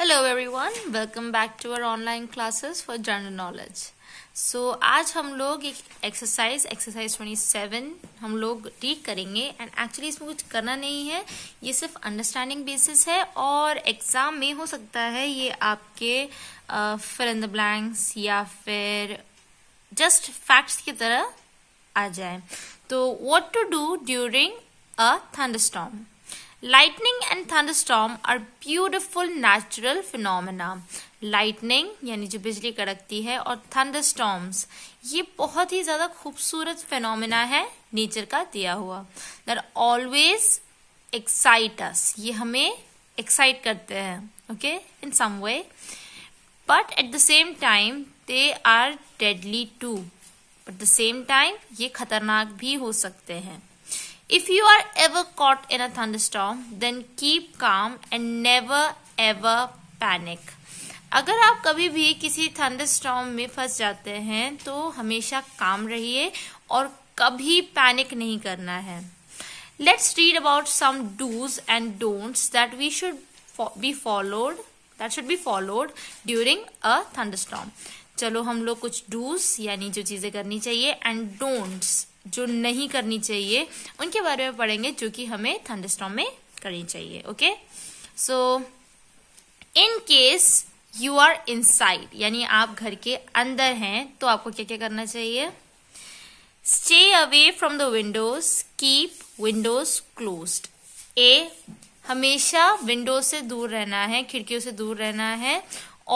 Hello everyone welcome back to our online classes for general knowledge so आज हम लोग एक एक्सरसाइज एक्सरसाइज 27 हम लोग रीड करेंगे एंड एक्चुअली इसमें कुछ करना नहीं है ये सिर्फ अंडरस्टैंडिंग बेसिस है और एग्जाम में हो सकता है ये आपके फिल इन द ब्लैंक्स या फिर जस्ट फैक्ट्स की तरह आ जाए तो what to do during a thunderstorm lightning and thunderstorm are beautiful natural phenomena lightning यानी जो बिजली कड़कती है और थंडरस्टॉर्म्स ये बहुत ही ज्यादा खूबसूरत फिनोमिना है नेचर का दिया हुआ दर ऑलवेज एक्साइट अस ये हमें एक्साइट करते हैं okay in some way but at the same time they are deadly too at the same time ये खतरनाक भी हो सकते हैं If you are ever caught in a thunderstorm, then keep calm and never ever panic. अगर आप कभी भी किसी थंडरस्टॉर्म में फंस जाते हैं तो हमेशा काम रहिए और कभी पैनिक नहीं करना है let's read about some dos and don'ts that we should be followed that should be followed during a thunderstorm चलो हम लोग कुछ डूज यानी जो चीज़ें करनी चाहिए एंड डोंट्स जो नहीं करनी चाहिए उनके बारे में पढ़ेंगे जो कि हमें थंडरस्टॉम में करनी चाहिए okay so in case you are inside यानी आप घर के अंदर हैं तो आपको क्या क्या करना चाहिए stay away from the windows keep windows close uh हमेशा विंडो से दूर रहना है खिड़कियों से दूर रहना है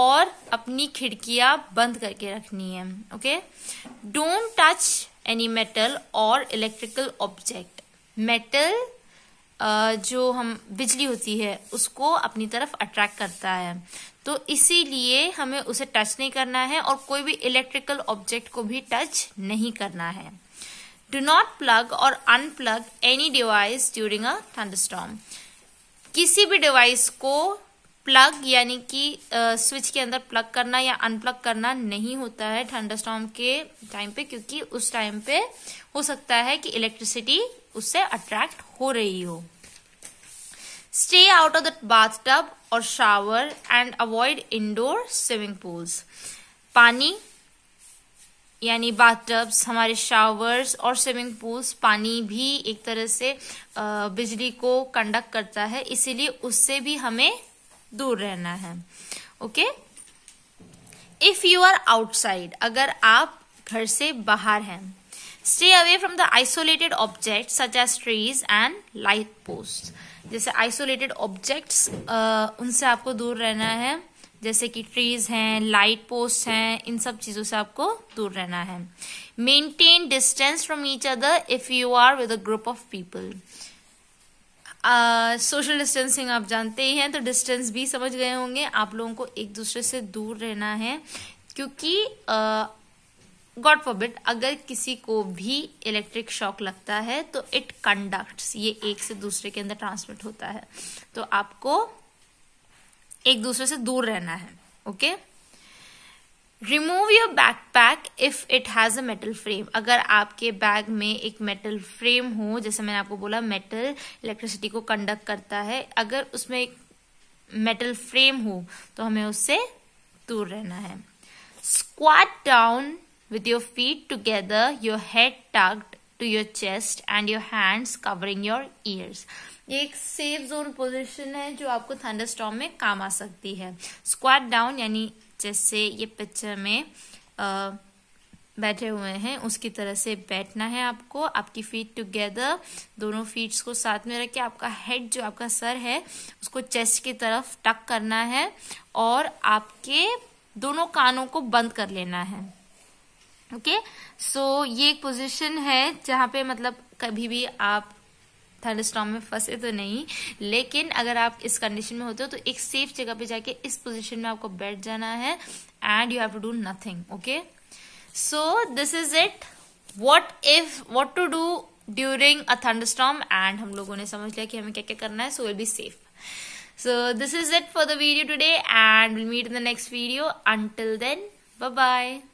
और अपनी खिड़कियां बंद करके रखनी है okay don't touch any metal or electrical object. Metal जो हम बिजली होती है उसको अपनी तरफ अट्रैक्ट करता है तो इसीलिए हमें उसे टच नहीं करना है और कोई भी इलेक्ट्रिकल ऑब्जेक्ट को भी टच नहीं करना है डू नॉट प्लग और unplug any device during a thunderstorm किसी भी डिवाइस को प्लग यानी कि स्विच के अंदर प्लग करना या अनप्लग करना नहीं होता है स्टॉम के टाइम पे क्योंकि उस टाइम पे हो सकता है कि इलेक्ट्रिसिटी उससे अट्रैक्ट हो रही हो stay out of the bath tub और shower and avoid indoor swimming pools पानी यानी बाथटब्स हमारे शावर्स और स्विमिंग पूल्स पानी भी एक तरह से बिजली को कंडक्ट करता है इसीलिए उससे भी हमें दूर रहना है okay if you are outside अगर आप घर से बाहर हैं stay away from the isolated object such as trees and light post जैसे आइसोलेटेड ऑब्जेक्ट्स उनसे आपको दूर रहना है जैसे कि ट्रीज हैं लाइट पोस्ट हैं इन सब चीजों से आपको दूर रहना है maintain distance from each other if you are with a group of people social uh, distancing आप जानते ही हैं तो डिस्टेंस भी समझ गए होंगे आप लोगों को एक दूसरे से दूर रहना है क्योंकि गॉड फॉरबिट अगर किसी को भी इलेक्ट्रिक शॉक लगता है तो इट कंडक्ट ये एक से दूसरे के अंदर ट्रांसमिट होता है तो आपको एक दूसरे से दूर रहना है okay okay? Remove your backpack if it has a metal frame अगर आपके बैग में एक मेटल फ्रेम हो जैसे मैंने आपको बोला मेटल इलेक्ट्रिसिटी को कंडक्ट करता है अगर उसमें एक मेटल फ्रेम हो तो हमें उससे दूर रहना है squat down with your feet together your head tucked to your chest and your hands covering your ears ये एक सेफ जोन पोजिशन है जो आपको थंडर में काम आ सकती है स्क्वाट डाउन यानी जैसे ये पिक्चर में बैठे हुए हैं उसकी तरह से बैठना है आपको आपकी फीट टुगेदर दोनों फीट्स को साथ में रख के आपका हेड जो आपका सर है उसको चेस्ट की तरफ टक करना है और आपके दोनों कानों को बंद कर लेना है ओके okay? सो so, ये एक पोजीशन है जहां पे मतलब कभी भी आप थंडस्टॉम स्टॉम में फंसे तो नहीं लेकिन अगर आप इस कंडीशन में होते हो तो एक सेफ जगह पे जाके इस पोजिशन में आपको बैठ जाना है and you have to do nothing okay so this is it what if what to do during a thunderstorm and हम लोगों ने समझ लिया कि हमें क्या क्या करना है so will be safe so this is it for the video today and will meet the next video video. Until bye bye